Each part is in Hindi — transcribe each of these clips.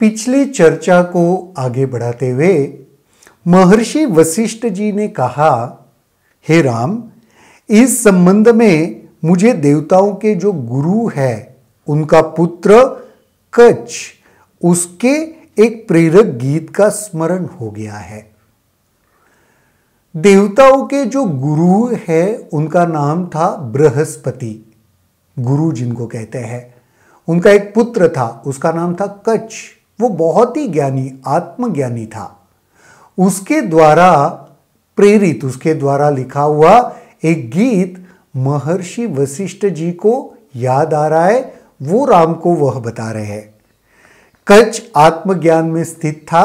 पिछली चर्चा को आगे बढ़ाते हुए महर्षि वशिष्ठ जी ने कहा हे राम इस संबंध में मुझे देवताओं के जो गुरु है उनका पुत्र कच्छ उसके एक प्रेरक गीत का स्मरण हो गया है देवताओं के जो गुरु है उनका नाम था बृहस्पति गुरु जिनको कहते हैं उनका एक पुत्र था उसका नाम था कच्छ वो बहुत ही ज्ञानी आत्मज्ञानी था उसके द्वारा प्रेरित उसके द्वारा लिखा हुआ एक गीत महर्षि वशिष्ठ जी को याद आ रहा है वो राम को वह बता रहे हैं कच आत्मज्ञान में स्थित था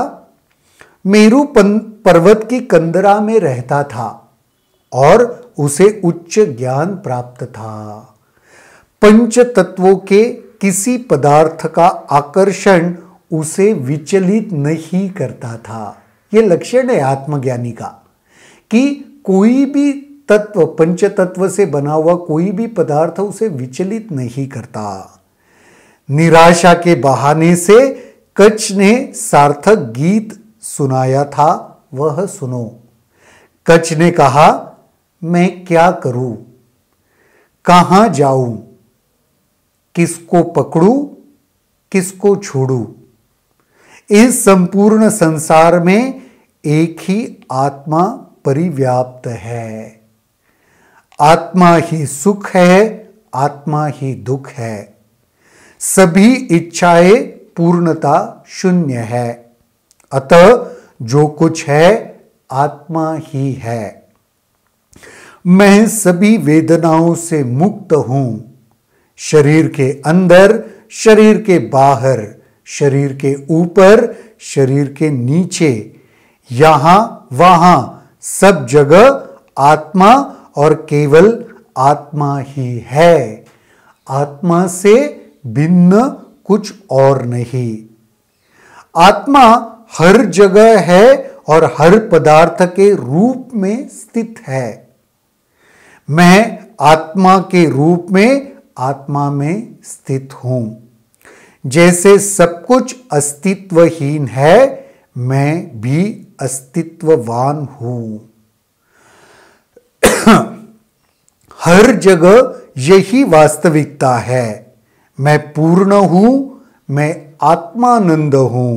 मेरू पर्वत की कंदरा में रहता था और उसे उच्च ज्ञान प्राप्त था पंच तत्वों के किसी पदार्थ का आकर्षण उसे विचलित नहीं करता था ये लक्षण है आत्मज्ञानी का कि कोई भी तत्व पंच तत्व से बना हुआ कोई भी पदार्थ उसे विचलित नहीं करता निराशा के बहाने से कच्छ ने सार्थक गीत सुनाया था वह सुनो कच्छ ने कहा मैं क्या करूं कहां जाऊं किसको पकड़ू किसको छोड़ू इस संपूर्ण संसार में एक ही आत्मा परिव्याप्त है आत्मा ही सुख है आत्मा ही दुख है सभी इच्छाएं पूर्णता शून्य है अतः जो कुछ है आत्मा ही है मैं सभी वेदनाओं से मुक्त हूं शरीर के अंदर शरीर के बाहर शरीर के ऊपर शरीर के नीचे यहां वहां सब जगह आत्मा और केवल आत्मा ही है आत्मा से भिन्न कुछ और नहीं आत्मा हर जगह है और हर पदार्थ के रूप में स्थित है मैं आत्मा के रूप में आत्मा में स्थित हूं जैसे सब कुछ अस्तित्वहीन है मैं भी अस्तित्ववान हूं हर जगह यही वास्तविकता है मैं पूर्ण हूं मैं आत्मानंद हूं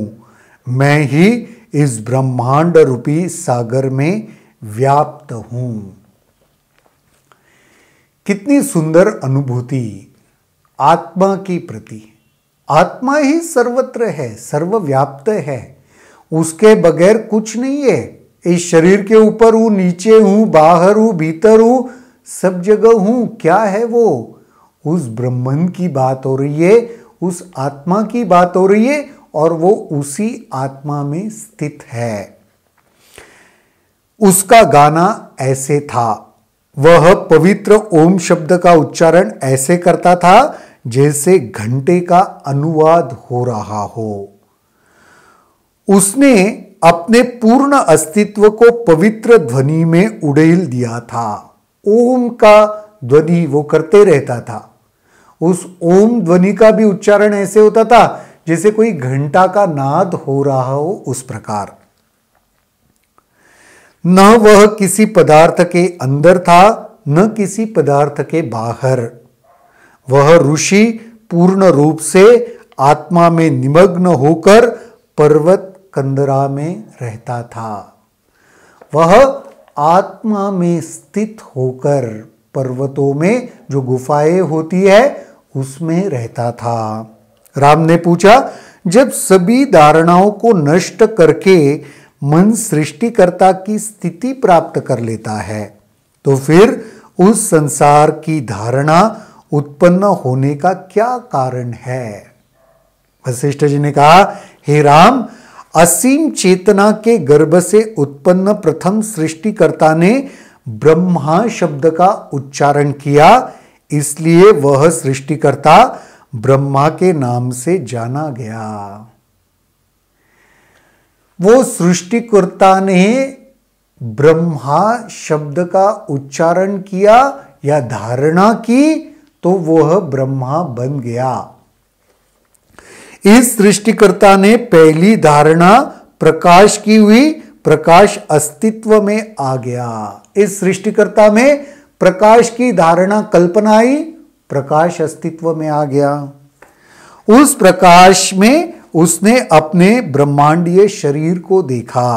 मैं ही इस ब्रह्मांड रूपी सागर में व्याप्त हूं कितनी सुंदर अनुभूति आत्मा की प्रति आत्मा ही सर्वत्र है सर्वव्याप्त है उसके बगैर कुछ नहीं है इस शरीर के ऊपर हूं नीचे हूं बाहर हूं भीतर हूं सब जगह हूं क्या है वो उस ब्रह्मन की बात हो रही है उस आत्मा की बात हो रही है और वो उसी आत्मा में स्थित है उसका गाना ऐसे था वह पवित्र ओम शब्द का उच्चारण ऐसे करता था जैसे घंटे का अनुवाद हो रहा हो उसने अपने पूर्ण अस्तित्व को पवित्र ध्वनि में उड़ेल दिया था ओम का ध्वनि वो करते रहता था उस ओम ध्वनि का भी उच्चारण ऐसे होता था जैसे कोई घंटा का नाद हो रहा हो उस प्रकार न वह किसी पदार्थ के अंदर था न किसी पदार्थ के बाहर वह ऋषि पूर्ण रूप से आत्मा में निमग्न होकर पर्वत कंदरा में रहता था वह आत्मा में स्थित होकर पर्वतों में जो गुफाएं होती है उसमें रहता था राम ने पूछा जब सभी धारणाओं को नष्ट करके मन सृष्टिकर्ता की स्थिति प्राप्त कर लेता है तो फिर उस संसार की धारणा उत्पन्न होने का क्या कारण है वशिष्ठ जी ने कहा हे राम असीम चेतना के गर्भ से उत्पन्न प्रथम सृष्टिकर्ता ने ब्रह्मा शब्द का उच्चारण किया इसलिए वह सृष्टिकर्ता ब्रह्मा के नाम से जाना गया वो सृष्टिकर्ता ने ब्रह्मा शब्द का उच्चारण किया या धारणा की तो वह ब्रह्मा बन गया इस सृष्टिकर्ता ने पहली धारणा प्रकाश की हुई प्रकाश अस्तित्व में आ गया इस सृष्टिकर्ता में प्रकाश की धारणा कल्पना आई प्रकाश अस्तित्व में आ गया उस प्रकाश में उसने अपने ब्रह्मांडीय शरीर को देखा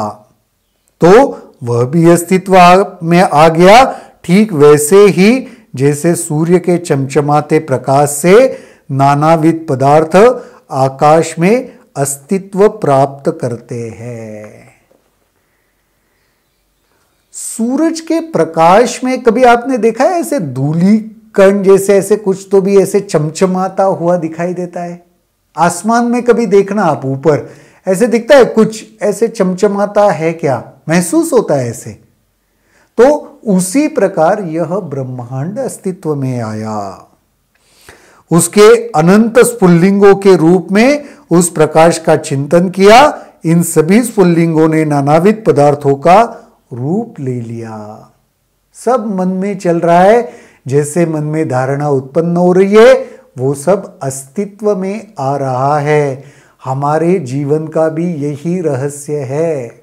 तो वह भी अस्तित्व में आ गया ठीक वैसे ही जैसे सूर्य के चमचमाते प्रकाश से नानाविध पदार्थ आकाश में अस्तित्व प्राप्त करते हैं सूरज के प्रकाश में कभी आपने देखा है ऐसे धूली कण जैसे ऐसे कुछ तो भी ऐसे चमचमाता हुआ दिखाई देता है आसमान में कभी देखना आप ऊपर ऐसे दिखता है कुछ ऐसे चमचमाता है क्या महसूस होता है ऐसे तो उसी प्रकार यह ब्रह्मांड अस्तित्व में आया उसके अनंत स्फुल्लिंगों के रूप में उस प्रकाश का चिंतन किया इन सभी स्फुल्लिंगों ने नानाविध पदार्थों का रूप ले लिया सब मन में चल रहा है जैसे मन में धारणा उत्पन्न हो रही है वो सब अस्तित्व में आ रहा है हमारे जीवन का भी यही रहस्य है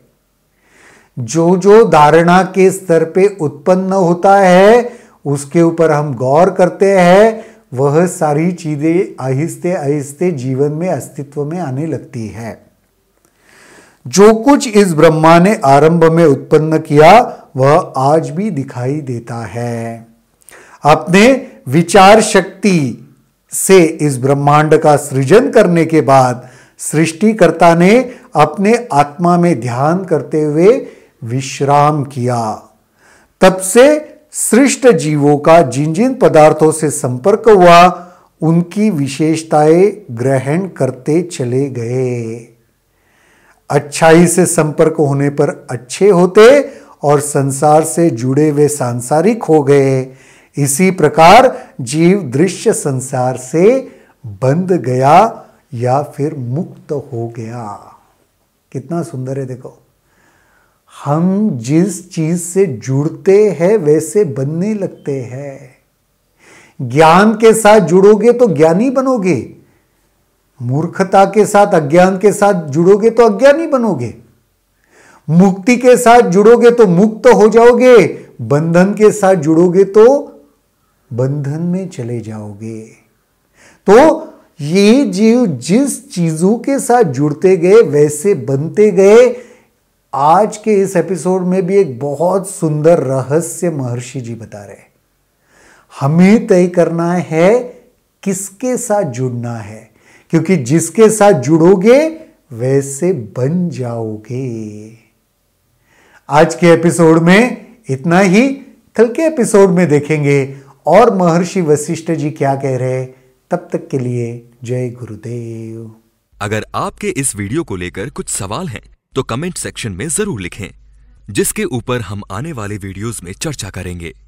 जो जो धारणा के स्तर पे उत्पन्न होता है उसके ऊपर हम गौर करते हैं वह सारी चीज़ें आहिस्ते आहिस्ते जीवन में अस्तित्व में आने लगती है जो कुछ इस ब्रह्मा ने आरंभ में उत्पन्न किया वह आज भी दिखाई देता है अपने विचार शक्ति से इस ब्रह्मांड का सृजन करने के बाद सृष्टिकर्ता ने अपने आत्मा में ध्यान करते हुए विश्राम किया तब से सृष्ट जीवों का जिन जिन पदार्थों से संपर्क हुआ उनकी विशेषताएं ग्रहण करते चले गए अच्छाई से संपर्क होने पर अच्छे होते और संसार से जुड़े वे सांसारिक हो गए इसी प्रकार जीव दृश्य संसार से बंध गया या फिर मुक्त हो गया कितना सुंदर है देखो हम जिस चीज से जुड़ते हैं वैसे बनने लगते हैं ज्ञान के साथ जुड़ोगे तो ज्ञानी बनोगे मूर्खता के साथ अज्ञान के साथ जुड़ोगे तो अज्ञानी बनोगे मुक्ति के साथ जुड़ोगे तो मुक्त हो जाओगे बंधन के साथ जुड़ोगे तो बंधन में चले जाओगे तो ये जीव जिस चीजों के साथ जुड़ते गए वैसे बनते गए आज के इस एपिसोड में भी एक बहुत सुंदर रहस्य महर्षि जी बता रहे हमें तय करना है किसके साथ जुड़ना है क्योंकि जिसके साथ जुड़ोगे वैसे बन जाओगे आज के एपिसोड में इतना ही कल के एपिसोड में देखेंगे और महर्षि वशिष्ठ जी क्या कह रहे तब तक के लिए जय गुरुदेव अगर आपके इस वीडियो को लेकर कुछ सवाल हैं तो कमेंट सेक्शन में जरूर लिखें जिसके ऊपर हम आने वाले वीडियोस में चर्चा करेंगे